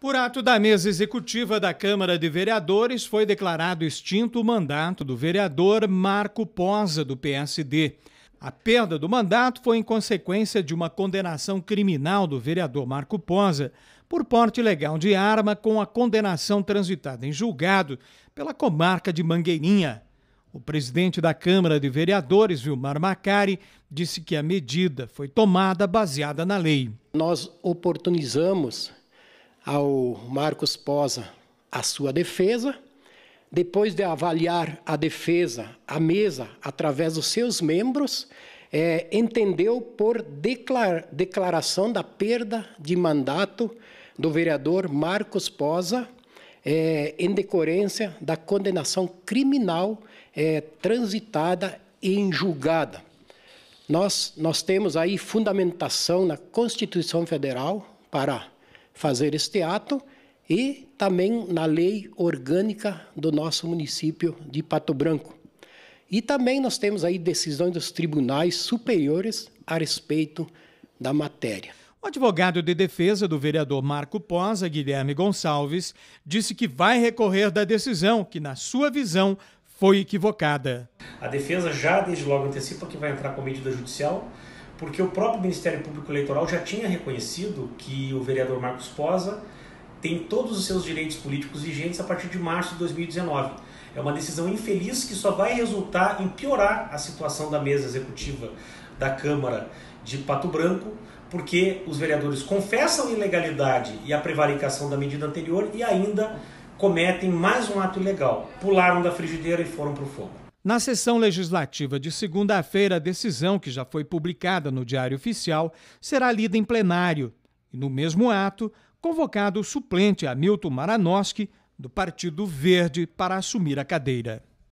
Por ato da mesa executiva da Câmara de Vereadores, foi declarado extinto o mandato do vereador Marco Posa, do PSD. A perda do mandato foi em consequência de uma condenação criminal do vereador Marco Posa por porte ilegal de arma com a condenação transitada em julgado pela comarca de Mangueirinha. O presidente da Câmara de Vereadores, Vilmar Macari, disse que a medida foi tomada baseada na lei. Nós oportunizamos ao Marcos Posa a sua defesa. Depois de avaliar a defesa, a mesa, através dos seus membros, é, entendeu por declar, declaração da perda de mandato do vereador Marcos Posa, é, em decorrência da condenação criminal é, transitada e julgada. Nós, nós temos aí fundamentação na Constituição Federal para fazer este ato e também na lei orgânica do nosso município de Pato Branco. E também nós temos aí decisões dos tribunais superiores a respeito da matéria. O advogado de defesa do vereador Marco Posa, Guilherme Gonçalves, disse que vai recorrer da decisão que, na sua visão, foi equivocada. A defesa já desde logo antecipa que vai entrar com medida judicial porque o próprio Ministério Público Eleitoral já tinha reconhecido que o vereador Marcos Posa tem todos os seus direitos políticos vigentes a partir de março de 2019. É uma decisão infeliz que só vai resultar em piorar a situação da mesa executiva da Câmara de Pato Branco, porque os vereadores confessam a ilegalidade e a prevaricação da medida anterior e ainda cometem mais um ato ilegal. Pularam da frigideira e foram para o fogo. Na sessão legislativa de segunda-feira, a decisão, que já foi publicada no Diário Oficial, será lida em plenário e, no mesmo ato, convocado o suplente Hamilton Maranowski do Partido Verde, para assumir a cadeira.